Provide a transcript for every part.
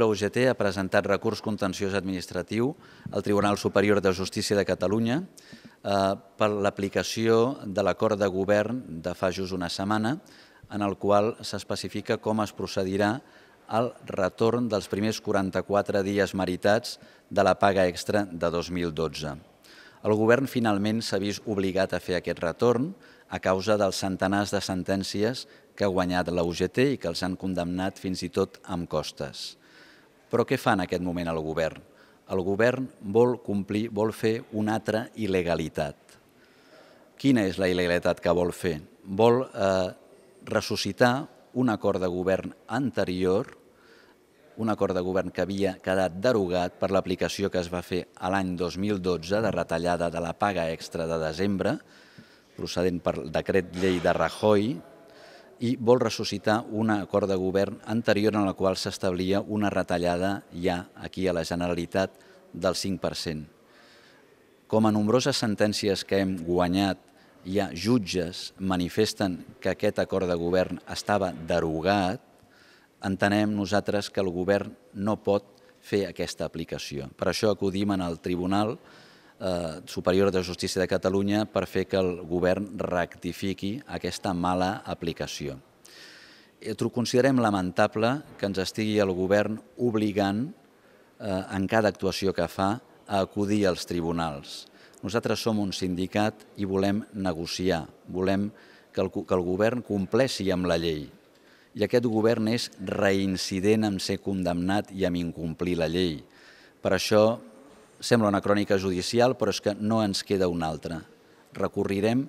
la UGT ha presentat recurs contenciós administratiu al Tribunal Superior de Justícia de Catalunya eh, per l'aplicació de l'acord de govern de fa just una setmana, en el qual s'especifica com es procedirà al retorn dels primers 44 dies meritats de la paga extra de 2012. El govern finalment s'ha vist obligat a fer aquest retorn a causa dels centenars de sentències que ha guanyat la UGT i que els han condemnat fins i tot amb costes. Però què fa en aquest moment el govern? El govern vol complir, vol fer una altra il·legalitat. Quina és la il·legalitat que vol fer? Vol eh, ressuscitar un acord de govern anterior, un acord de govern que havia quedat derogat per l'aplicació que es va fer a l'any 2012 de retallada de la paga extra de desembre, procedent per decret llei de Rajoy, i vol ressuscitar un acord de govern anterior en el qual s'establia una retallada ja aquí a la Generalitat del 5%. Com a nombroses sentències que hem guanyat, ha jutges manifesten que aquest acord de govern estava derogat, entenem nosaltres que el govern no pot fer aquesta aplicació. Per això acudim en el Tribunal Constitucional Eh, superior de Justícia de Catalunya per fer que el govern rectifiqui aquesta mala aplicació. Eh, considerem lamentable que ens estigui el govern obligant eh, en cada actuació que fa a acudir als tribunals. Nosaltres som un sindicat i volem negociar, volem que el, que el govern compleixi amb la llei. I aquest govern és reincident en ser condemnat i en incomplir la llei. Per això Sembla una crònica judicial, però és que no ens queda una altra. Recorrirem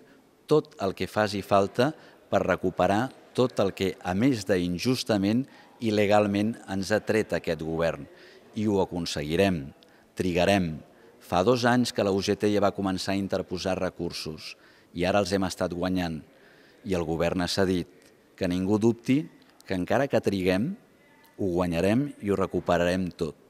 tot el que faci falta per recuperar tot el que, a més d'injustament, il·legalment ens ha tret aquest govern. I ho aconseguirem, trigarem. Fa dos anys que la UGT ja va començar a interposar recursos i ara els hem estat guanyant. I el govern ha cedit. Que ningú dubti que encara que triguem, ho guanyarem i ho recuperarem tot.